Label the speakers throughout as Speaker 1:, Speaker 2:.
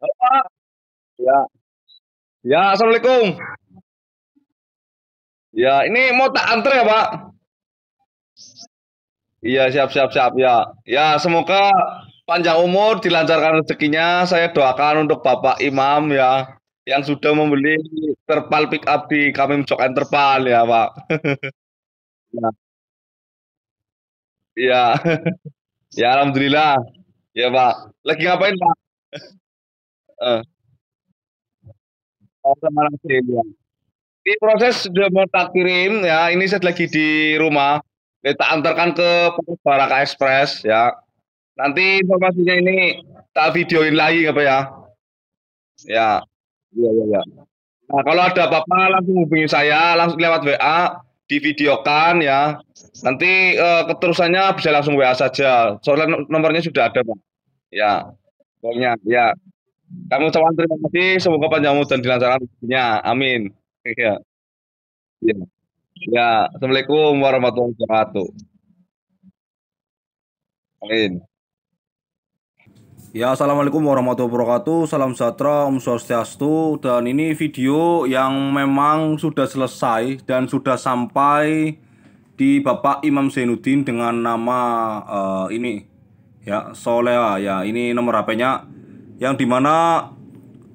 Speaker 1: Halo, Pak. Ya. Ya, Assalamualaikum. Ya, ini mau tak antre ya, Pak? Iya, siap, siap, siap. Ya, ya semoga panjang umur, dilancarkan rezekinya. Saya doakan untuk Bapak Imam ya, yang sudah membeli terpal pick up di kami Mencok Terpal ya, Pak. ya. ya. ya, Alhamdulillah. Ya, Pak. Lagi ngapain, Pak? Oh, Semarang iya. Ini proses sudah mau tak kirim ya. Ini saya lagi di rumah. Kita antarkan ke Baraka Express ya. Nanti informasinya ini tak videoin lagi apa ya. Ya. Iya iya iya. Nah, kalau ada apa-apa langsung hubungi saya langsung lewat WA divideokan ya. Nanti eh, keterusannya bisa langsung WA saja. Soalnya nomornya sudah ada, Pak. Ya. Pokoknya ya. Kami ucapkan terima kasih. Semoga panjang umur dan dilancarkan rezekinya. Amin. Iya. Iya. Ya. Assalamualaikum warahmatullahi wabarakatuh. Amin.
Speaker 2: Ya, assalamualaikum warahmatullahi wabarakatuh. Salam sejahtera, Om Swastiastu. Dan ini video yang memang sudah selesai dan sudah sampai di Bapak Imam Zainuddin dengan nama uh, ini ya Solea ya ini nomor HP-nya yang dimana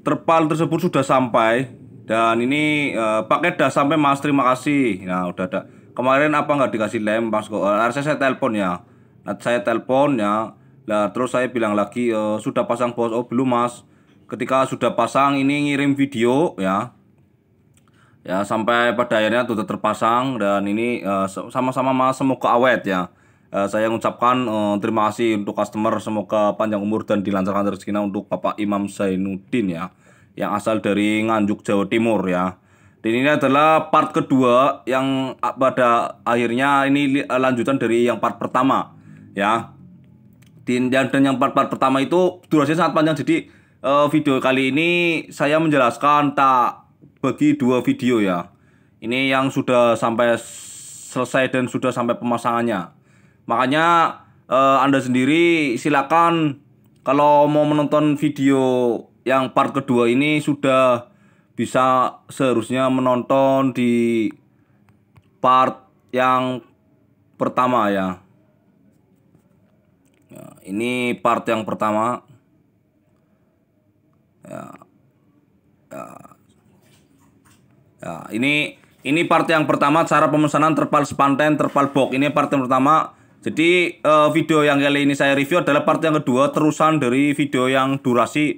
Speaker 2: terpal tersebut sudah sampai dan ini e, paket dah sampai mas terima kasih nah udah ada kemarin apa nggak dikasih lem pas kok eh, harusnya saya telepon ya nah, saya telepon ya lah terus saya bilang lagi e, sudah pasang bos oh belum mas ketika sudah pasang ini ngirim video ya ya sampai pada akhirnya tutup terpasang dan ini sama-sama e, sama mas semoga awet ya Eh, saya mengucapkan uh, terima kasih untuk customer semoga panjang umur dan dilancarkan rezekinya untuk Bapak Imam Zainuddin ya yang asal dari Nganjuk Jawa Timur ya. Dan ini adalah part kedua yang ah, pada akhirnya ini eh, lanjutan dari yang part pertama ya. Dan dan yang part-part pertama itu durasinya sangat panjang jadi uh, video kali ini saya menjelaskan tak bagi dua video ya. Ini yang sudah sampai selesai dan sudah sampai pemasangannya. Makanya uh, Anda sendiri silakan kalau mau menonton video yang part kedua ini sudah bisa seharusnya menonton di part yang pertama ya. ya ini part yang pertama. Ya. Ya. ya, ini ini part yang pertama cara pemesanan terpal spanten terpal box. Ini part yang pertama jadi uh, video yang kali ini saya review adalah part yang kedua terusan dari video yang durasi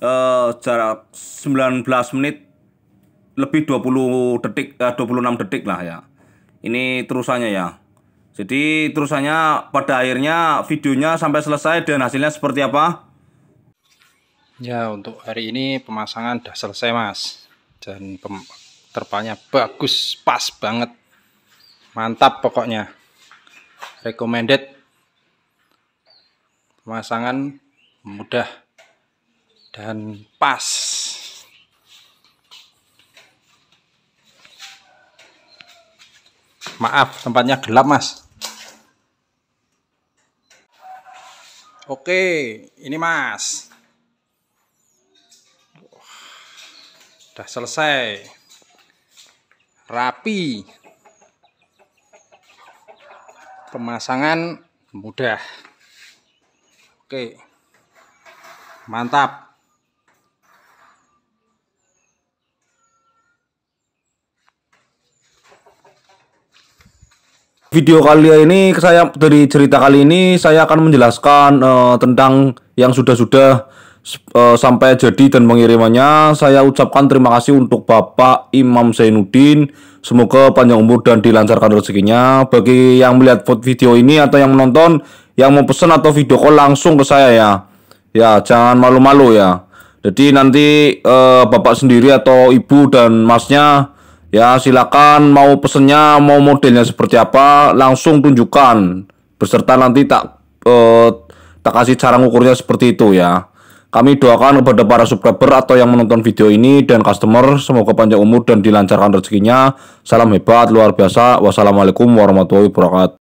Speaker 2: uh, jarak 19 menit lebih 20 detik eh, uh, 26 detik lah ya. Ini terusannya ya. Jadi terusannya pada akhirnya videonya sampai selesai dan hasilnya seperti apa?
Speaker 3: Ya, untuk hari ini pemasangan sudah selesai, Mas. Dan terpalnya bagus, pas banget. Mantap pokoknya recommended pemasangan mudah dan pas maaf tempatnya gelap mas oke ini mas sudah selesai rapi pemasangan mudah oke mantap
Speaker 2: video kali ini saya dari cerita kali ini saya akan menjelaskan uh, tentang yang sudah-sudah Eh, sampai jadi dan mengirimannya Saya ucapkan terima kasih untuk Bapak Imam Zainuddin. Semoga panjang umur dan dilancarkan rezekinya. Bagi yang melihat video ini atau yang menonton, yang mau pesan atau video call langsung ke saya ya. Ya, jangan malu-malu ya. Jadi nanti eh, Bapak sendiri atau Ibu dan Masnya ya silakan mau pesennya mau modelnya seperti apa langsung tunjukkan beserta nanti tak eh, tak kasih cara ngukurnya seperti itu ya. Kami doakan kepada para subscriber atau yang menonton video ini dan customer semoga panjang umur dan dilancarkan rezekinya. Salam hebat, luar biasa. Wassalamualaikum warahmatullahi wabarakatuh.